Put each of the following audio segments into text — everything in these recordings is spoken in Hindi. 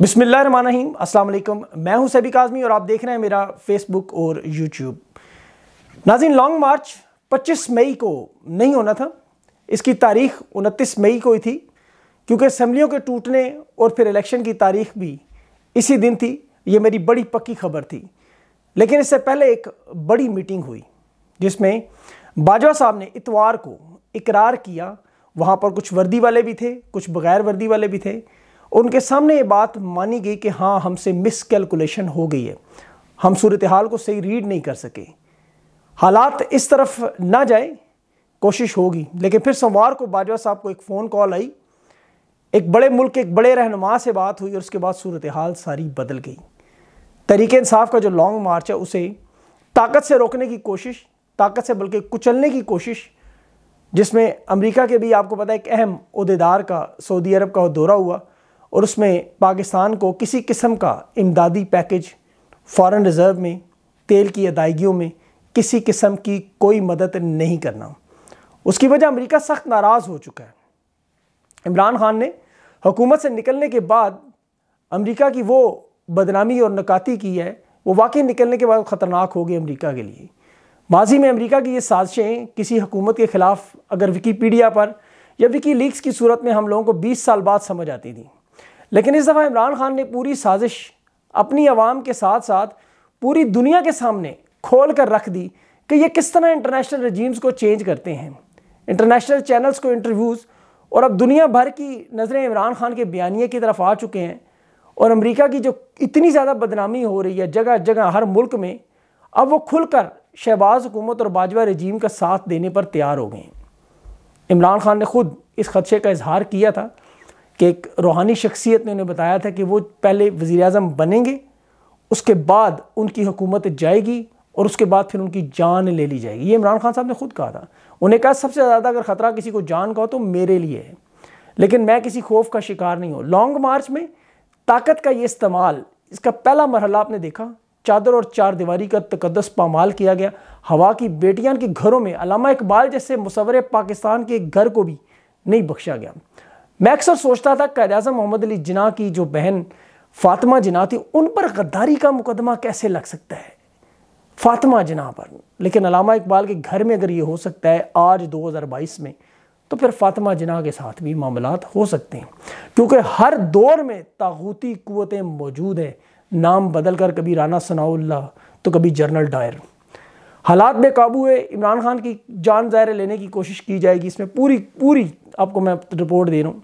बिसमिल्ल रहीम मैं हूं सैबिक आज़मी और आप देख रहे हैं मेरा फेसबुक और यूट्यूब नाजिन लॉन्ग मार्च 25 मई को नहीं होना था इसकी तारीख 29 मई को ही थी क्योंकि असम्बलियों के टूटने और फिर इलेक्शन की तारीख भी इसी दिन थी ये मेरी बड़ी पक्की खबर थी लेकिन इससे पहले एक बड़ी मीटिंग हुई जिसमें बाजवा साहब ने इतवार को इकरार किया वहाँ पर कुछ वर्दी वाले भी थे कुछ बगैर वर्दी वाले भी थे उनके सामने ये बात मानी गई कि हाँ हमसे मिस कैलकुलेशन हो गई है हम सूरत हाल को सही रीड नहीं कर सके हालात इस तरफ ना जाए कोशिश होगी लेकिन फिर सोमवार को बाजवा साहब को एक फ़ोन कॉल आई एक बड़े मुल्क एक बड़े रहनुमा से बात हुई और उसके बाद सूरत हाल सारी बदल गई तरीके इंसाफ का जो लॉन्ग मार्च है उसे ताकत से रोकने की कोशिश ताकत से बल्कि कुचलने की कोशिश जिसमें अमेरिका के भी आपको पता है एक अहम अहदेदार का सऊदी अरब का दौरा हुआ और उसमें पाकिस्तान को किसी किस्म का इमदादी पैकेज फ़ॉरेन रिज़र्व में तेल की अदायगियों में किसी किस्म की कोई मदद नहीं करना उसकी वजह अमेरिका सख्त नाराज़ हो चुका है इमरान खान ने हुकूमत से निकलने के बाद अमेरिका की वो बदनामी और नकाती की है वो वाकई निकलने के बाद ख़तरनाक होगी अमरीका के लिए माजी में अमरीका की ये साजिशें किसी हुकूमत के ख़िलाफ़ अगर विकीपीडिया पर या विकी लीक्स की सूरत में हम लोगों को 20 साल बाद समझ आती थी लेकिन इस दफ़ा इमरान खान ने पूरी साजिश अपनी आवाम के साथ साथ पूरी दुनिया के सामने खोल कर रख दी कि ये किस तरह इंटरनेशनल रजीम्स को चेंज करते हैं इंटरनेशनल चैनल्स को इंटरव्यूज़ और अब दुनिया भर की नज़रें इमरान खान के बयानिए की तरफ आ चुके हैं और अमरीका की जो इतनी ज़्यादा बदनामी हो रही है जगह जगह हर मुल्क में अब वो खुलकर शहबाज हुकूमत और बाजवा रजीम का साथ देने पर तैयार हो गए इमरान खान ने खुद इस खदशे का इजहार किया था कि एक रूहानी शख्सियत ने उन्हें बताया था कि वो पहले वज़ी अजम बनेंगे उसके बाद उनकी हुकूमत जाएगी और उसके बाद फिर उनकी जान ले ली जाएगी ये इमरान खान साहब ने खुद कहा था उन्हें कहा सबसे ज़्यादा अगर ख़तरा किसी को जान का हो तो मेरे लिए है लेकिन मैं किसी खौफ का शिकार नहीं हूँ लॉन्ग मार्च में ताकत का ये इस्तेमाल इसका पहला मरहला आपने देखा चादर और चार दीवारी का तकदस पामाल किया गया हवा की बेटियान के घरों में अलामा इकबाल जैसे मुसवर पाकिस्तान के घर को भी नहीं बख्शा गया मैं अक्सर सोचता था कैद अजम मोहम्मद अली जिना की जो बहन फातिमा जिना थी उन पर गद्दारी का मुकदमा कैसे लग सकता है फातिमा जिना पर लेकिन अलामा इकबाल के घर में अगर ये हो सकता है आज 2022 में तो फिर फातिमा जिना के साथ भी मामला हो सकते हैं क्योंकि हर दौर में तागूती क़वतें मौजूद हैं नाम बदल कर कभी राना सनाउल्ला तो कभी जनरल डायर हालात बेकाबू है इमरान खान की जान ज़ायरे लेने की कोशिश की जाएगी इसमें पूरी पूरी आपको मैं रिपोर्ट दे रहा हूँ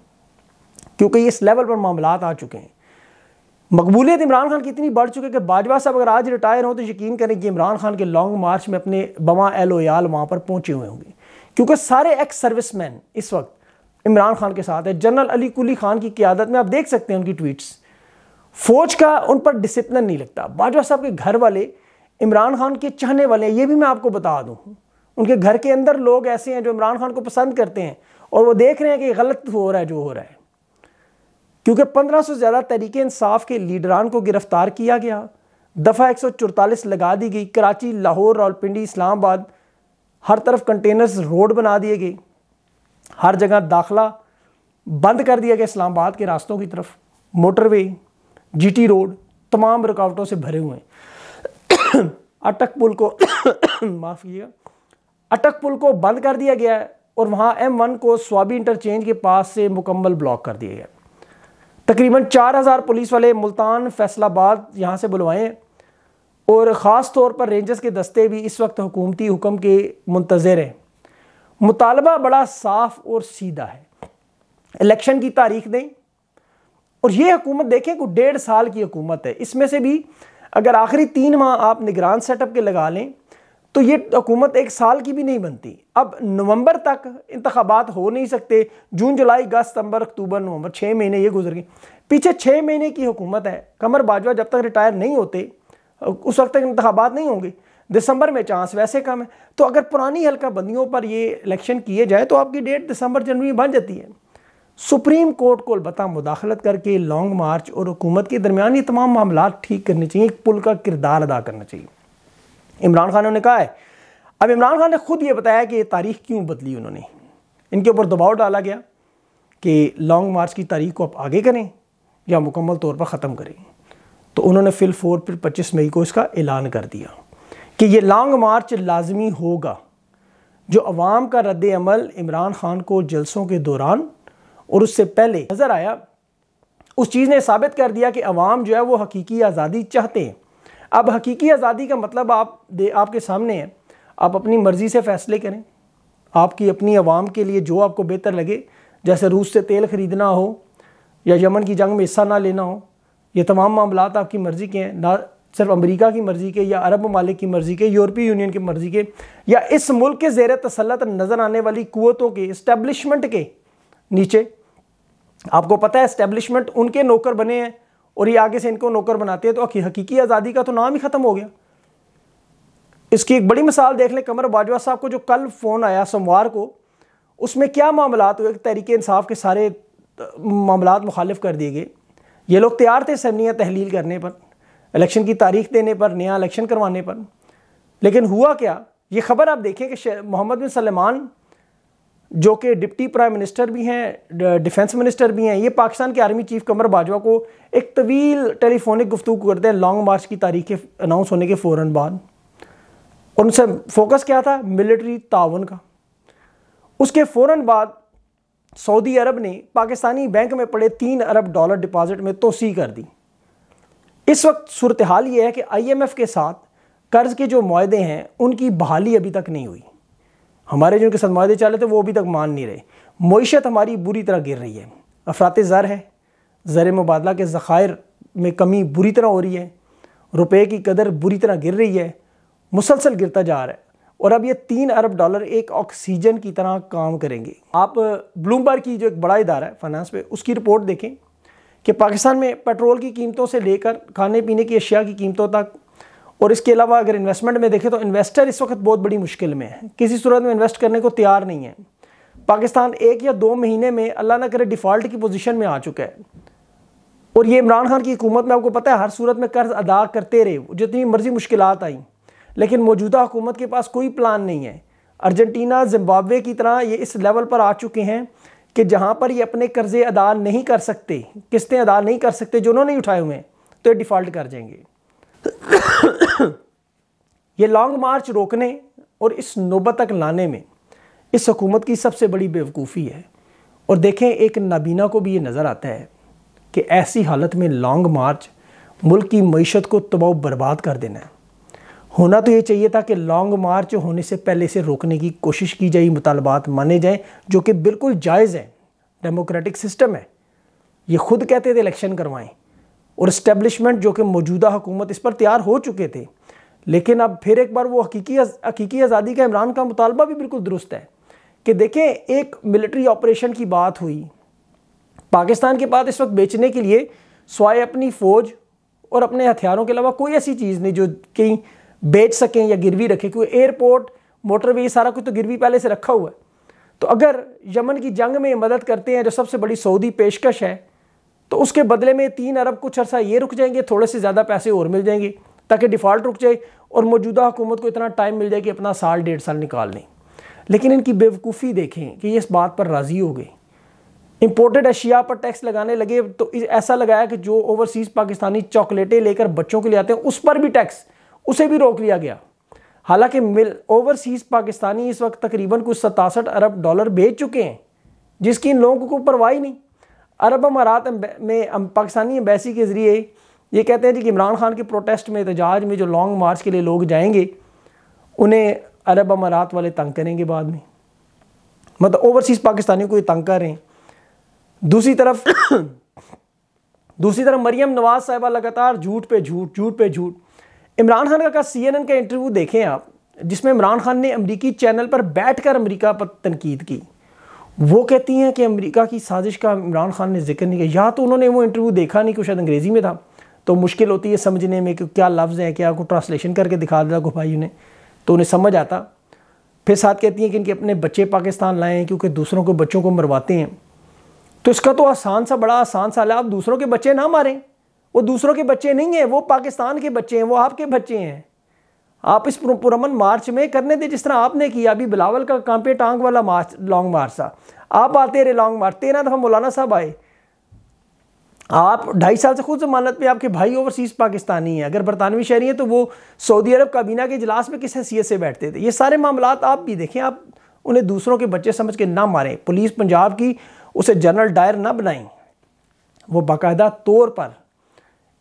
क्योंकि इस लेवल पर मामला आ चुके हैं मकबूलियत इमरान खान की इतनी बढ़ चुकी है कि बाजवा साहब अगर आज रिटायर हों तो यकीन करें कि इमरान खान के लॉन्ग मार्च में अपने बमा एल ओयाल वहाँ पर पहुँचे हुए होंगे क्योंकि सारे एक्स सर्विस मैन इस वक्त इमरान खान के साथ है जनरल अली कुली खान की क्यादत में आप देख सकते हैं उनकी ट्वीट्स फौज का उन पर डिसिप्लिन नहीं लगता बाजवा साहब के घर वाले इमरान खान के चाहने वाले ये भी मैं आपको बता दूँ उनके घर के अंदर लोग ऐसे हैं जो इमरान खान को पसंद करते हैं और वो देख रहे हैं कि गलत हो रहा है जो हो रहा है क्योंकि 1500 से ज़्यादा तरीके इंसाफ के लीडरान को गिरफ्तार किया गया दफ़ा एक लगा दी गई कराची लाहौर रावलपिंडी इस्लामाबाद हर तरफ कंटेनर्स रोड बना दिए गए हर जगह दाखला बंद कर दिया गया इस्लामाबाद के रास्तों की तरफ मोटरवे जीटी रोड तमाम रुकावटों से भरे हुए हैं अटक पुल को माफ़ किया अटक पुल को बंद कर दिया गया है और वहाँ एम वन को स्वाबी इंटरचेंज के पास से मुकम्मल ब्लॉक कर दिया गया तकरीबन चार हज़ार पुलिस वाले मुल्तान फैसलाबाद यहाँ से बुलवाएँ और ख़ास तौर पर रेंजर्स के दस्ते भी इस वक्त हुकूमती हुक्म के मुंतज़र हैं मुतालबा बड़ा साफ और सीधा है इलेक्शन की तारीख दें और ये हुकूमत देखें को डेढ़ साल की हुकूमत है इसमें से भी अगर आखिरी तीन माह आप निगरान सेटअप के लगा लें तो ये हुकूमत एक साल की भी नहीं बनती अब नवंबर तक इंतबात हो नहीं सकते जून जुलाई अगस्त सितंबर अक्टूबर नवंबर छः महीने ये गुजर गए पीछे छः महीने की हुकूमत है कमर बाजवा जब तक रिटायर नहीं होते उस वक्त तक इंतबात नहीं होंगे दिसंबर में चांस वैसे कम है तो अगर पुरानी हल्का बंदियों पर ये इलेक्शन किए जाए तो आपकी डेट दिसंबर जनवरी में बन जाती है सुप्रीम कोर्ट को अलबत्ता मुदाखलत करके लॉन्ग मार्च और हुकूमत के दरमियान ये तमाम मामला ठीक करने चाहिए एक पुल का किरदार अदा करना चाहिए इमरान खान ने कहा है अब इमरान खान ने खुद ये बताया कि ये तारीख क्यों बदली उन्होंने इनके ऊपर दबाव डाला गया कि लॉन्ग मार्च की तारीख को आप आगे करें या मुकम्मल तौर पर ख़त्म करें तो उन्होंने फिल फोर फिर पच्चीस मई को इसका ऐलान कर दिया कि ये लॉन्ग मार्च लाजमी होगा जो अवाम का रद्द अमल इमरान खान को जलसों के दौरान और उससे पहले नज़र आया उस चीज़ ने साबित कर दिया कि अवाम जो है वो हकीकी आज़ादी चाहते हैं अब हकीकी आज़ादी का मतलब आप दे आपके सामने है आप अपनी मर्ज़ी से फ़ैसले करें आपकी अपनी आवाम के लिए जो आपको बेहतर लगे जैसे रूस से तेल ख़रीदना हो या यमन की जंग में हिस्सा ना लेना हो ये तमाम मामला आपकी मर्ज़ी के हैं ना सिर्फ अमेरिका की मर्ज़ी के या अरब ममालिक की मर्ज़ी के यूरोपीय यूनियन की मर्ज़ी के या इस मुल्क के जेर तसलत नज़र आने वाली कुतों के इस्टेबलिशमेंट के नीचे आपको पता है इस्टेबलिशमेंट उनके नौकर बने हैं और ये आगे से इनको नौकर बनाते हैं तो हकीकी आज़ादी का तो नाम ही ख़त्म हो गया इसकी एक बड़ी मिसाल देख लें कमर बाजवा साहब को जो कल फ़ोन आया सोमवार को उसमें क्या मामला हुए तहरीक इंसाफ के सारे मामला मुखालफ कर दिए गए ये लोग तैयार थे सरनिया तहलील करने पर इलेक्शन की तारीख देने पर नया इलेक्शन करवाने पर लेकिन हुआ क्या ये खबर आप देखें कि मोहम्मद बिन सलमान जो कि डिप्टी प्राइम मिनिस्टर भी हैं डिफेंस मिनिस्टर भी हैं ये पाकिस्तान के आर्मी चीफ कमर बाजवा को एक तवील टेलीफोनिक गुफ्तु करते हैं लॉन्ग मार्च की तारीख अनाउंस होने के फ़ौर बाद उनसे फोकस क्या था मिलिट्री तावन का उसके फ़ौर बाद सऊदी अरब ने पाकिस्तानी बैंक में पड़े तीन अरब डॉलर डिपॉजिट में तोसी कर दी इस वक्त सूरत हाल ये है कि आईएमएफ के साथ कर्ज़ के जो माहदे हैं उनकी बहाली अभी तक नहीं हुई हमारे जो उनके सरमादे चाले थे वो अभी तक मान नहीं रहे मीशत हमारी बुरी तरह गिर रही है अफरात ज़र है ज़र मुबादला के ज़ख़ायर में कमी बुरी तरह हो रही है रुपये की कदर बुरी तरह गिर रही है मुसलसल गिरता जा रहा है और अब ये तीन अरब डॉलर एक ऑक्सीजन की तरह काम करेंगे आप ब्लूमबर्ग की जो एक बड़ा इदारा है फाइनेंस पे उसकी रिपोर्ट देखें कि पाकिस्तान में पेट्रोल की कीमतों से लेकर खाने पीने की अशिया की कीमतों तक और इसके अलावा अगर इन्वेस्टमेंट में देखें तो इन्वेस्टर इस वक्त बहुत बड़ी मुश्किल में है किसी सूरत में इन्वेस्ट करने को तैयार नहीं है पाकिस्तान एक या दो महीने में अल्लाह ना करे डिफ़ॉल्ट की पोजीशन में आ चुका है और ये इमरान खान की हुकूमत में आपको पता है हर सूरत में कर्ज अदा करते रहे जितनी मर्जी मुश्किल आई लेकिन मौजूदा हुकूमत के पास कोई प्लान नहीं है अर्जेंटीना जिम्बाब्वे की तरह ये इस लेवल पर आ चुके हैं कि जहाँ पर ये अपने कर्जे अदा नहीं कर सकते किस्तें अदा नहीं कर सकते जो उन्होंने उठाए हुए हैं तो ये डिफ़ॉल्ट कर जाएंगे ये लॉन्ग मार्च रोकने और इस नौबत तक लाने में इस हकूमत की सबसे बड़ी बेवकूफ़ी है और देखें एक नाबीना को भी ये नज़र आता है कि ऐसी हालत में लॉन्ग मार्च मुल्क की मीशत को तबाह बर्बाद कर देना है होना तो ये चाहिए था कि लॉन्ग मार्च होने से पहले इसे रोकने की कोशिश की जाए मुतालबात माने जाएँ जो कि बिल्कुल जायज़ हैं डेमोक्रेटिक सिस्टम है ये खुद कहते थे इलेक्शन करवाएं और इस्टेबलिशमेंट जो कि मौजूदा हुकूमत इस पर तैयार हो चुके थे लेकिन अब फिर एक बार वो हकीकी हकीकी आज़ादी का इमरान का मुतालबा भी बिल्कुल दुरुस्त है कि देखें एक मिलिट्री ऑपरेशन की बात हुई पाकिस्तान के पास इस वक्त बेचने के लिए स्वाय अपनी फ़ौज और अपने हथियारों के अलावा कोई ऐसी चीज़ नहीं जो कहीं बेच सकें या गिरवी रखें क्योंकि एयरपोर्ट मोटरवे सारा कुछ तो गिरवी पहले से रखा हुआ है तो अगर यमन की जंग में मदद करते हैं जो सबसे बड़ी सऊदी पेशकश है तो उसके बदले में तीन अरब कुछ अरसा ये रुक जाएंगे थोड़े से ज़्यादा पैसे और मिल जाएंगे ताकि डिफ़ॉल्ट रुक जाए और मौजूदा हुकूमत को इतना टाइम मिल जाए कि अपना साल डेढ़ साल निकाल लें लेकिन इनकी बेवकूफ़ी देखें कि ये इस बात पर राज़ी हो गई इम्पोर्टेड अशिया पर टैक्स लगाने लगे तो ऐसा लगाया कि जो ओवरसीज़ पाकिस्तानी चॉकलेटें लेकर बच्चों के लिए आते हैं उस पर भी टैक्स उसे भी रोक लिया गया हालांकि मिल ओवरसीज़ पाकिस्तानी इस वक्त तकरीबन कुछ सतासठ अरब डॉलर भेज चुके हैं जिसकी इन लोगों को परवाही नहीं अरब अमारात में पाकिस्तानी एम्बेसी के ज़रिए ये कहते हैं जी कि इमरान खान के प्रोटेस्ट में एहतजाज में जो लॉन्ग मार्च के लिए लोग जाएंगे उन्हें अरब अमारात वाले तंग करेंगे बाद में मतलब ओवरसीज़ पाकिस्तानियों को ये तंग कर रहे हैं दूसरी तरफ दूसरी तरफ मरियम नवाज साहिबा लगातार झूठ पे झूठ झूठ पे झूठ इमरान खान का सी एन एन का इंटरव्यू देखें आप जिसमें इमरान खान ने अमरीकी चैनल पर बैठ कर अमरीका पर तनकीद की वो कहती हैं कि अमेरिका की साजिश का इमरान खान ने जिक्र नहीं किया या तो उन्होंने वो इंटरव्यू देखा नहीं कि शायद अंग्रेज़ी में था तो मुश्किल होती है समझने में कि क्या लफ्ज़ हैं क्या को ट्रांसलेशन करके दिखा दिया को भाई उन्हें तो उन्हें समझ आता फिर साथ कहती हैं कि इनके अपने बच्चे पाकिस्तान लाए हैं क्योंकि दूसरों के बच्चों को मरवाते हैं तो इसका तो आसान सा बड़ा आसान सा आप दूसरों के बच्चे ना मारें वो दूसरों के बच्चे नहीं हैं वो पाकिस्तान के बच्चे हैं वो आपके बच्चे हैं आप इस पुरमन मार्च में करने दें जिस तरह आपने किया अभी बिलावल का काम पे टांग वाला मार्च लॉन्ग मार्च था आप आते रहे लॉन्ग मार्च तेरह दफ़ा मौलाना साहब आए आप ढाई साल से खुद जमानत में आपके भाई ओवरसीज़ पाकिस्तानी हैं अगर बरतानवी शहरी हैं तो वो सऊदी अरब काबीना के इजलास में किस हैसीत से बैठते थे ये सारे मामला आप भी देखें आप उन्हें दूसरों के बच्चे समझ के ना मारें पुलिस पंजाब की उसे जनरल डायर ना बनाएं वो बाकायदा तौर पर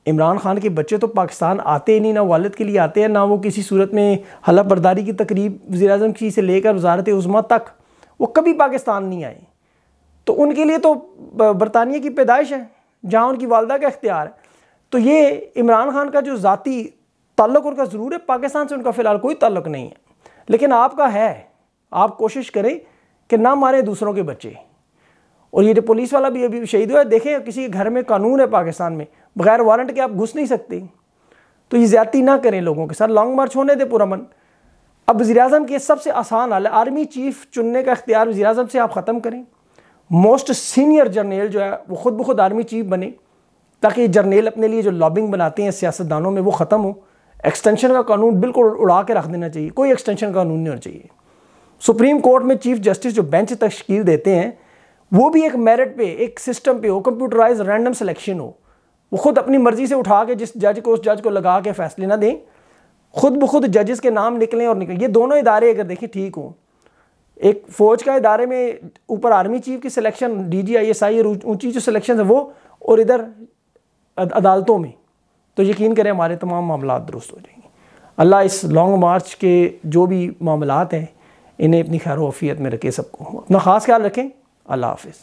इमरान खान के बच्चे तो पाकिस्तान आते ही नहीं ना वालद के लिए आते हैं ना वो किसी सूरत में हलफ बर्दारी की तकरीब वजी अजम की से लेकर वजारत उज़मा तक वो कभी पाकिस्तान नहीं आए तो उनके लिए तो बरतानिया की पैदाइश है जहाँ उनकी वालदा का इख्तियार है तो ये इमरान खान का जो ज़ाती ताल्लुक उनका ज़रूर है पाकिस्तान से उनका फ़िलहाल कोई ताल्लुक नहीं है लेकिन आपका है आप कोशिश करें कि ना मारें दूसरों के बच्चे और ये जो पुलिस वाला भी अभी शहीद हुआ है देखें किसी के घर में कानून है पाकिस्तान में बगैर वारंट के आप घुस नहीं सकते तो ये ज्यादा ना करें लोगों के साथ लॉन्ग मार्च होने दे पुरमन अब वजी अजम के सबसे आसान हाल आर्मी चीफ चुनने का अख्तियार वजी अजम से आप ख़त्म करें मोस्ट सीनियर जर्नेल जो है वो खुद ब खुद आर्मी चीफ बने ताकि जर्नेल अपने लिए जो लॉबिंग बनाते हैं सियासतदानों में वो ख़त्म हो एक्सटेंशन का कानून बिल्कुल उड़ा के रख देना चाहिए कोई एक्सटेंशन का कानून नहीं होना चाहिए सुप्रीम कोर्ट में चीफ जस्टिस जो बेंच तश्कील देते हैं वो भी एक मेरिट पे एक सिस्टम पे हो कंप्यूटराइज रैंडम सिलेक्शन हो वो खुद अपनी मर्ज़ी से उठा के जिस जज को उस जज को लगा के फैसले ना दें खुद ब खुद जजेस के नाम निकलें और निकलें ये दोनों इदारे अगर देखें ठीक हों एक फ़ौज का इदारे में ऊपर आर्मी चीफ की selection D G I S I ऊँची जो सिलेक्शन है वो और इधर अदालतों में तो यकीन करें हमारे तमाम मामला दुरुस्त हो जाएंगे अल्लाह इस लॉन्ग मार्च के जो भी मामला हैं इन्हें अपनी खैर वफ़ीत में रखें सबको अपना ख़ास ख्याल रखें अल्लाह हाफिज़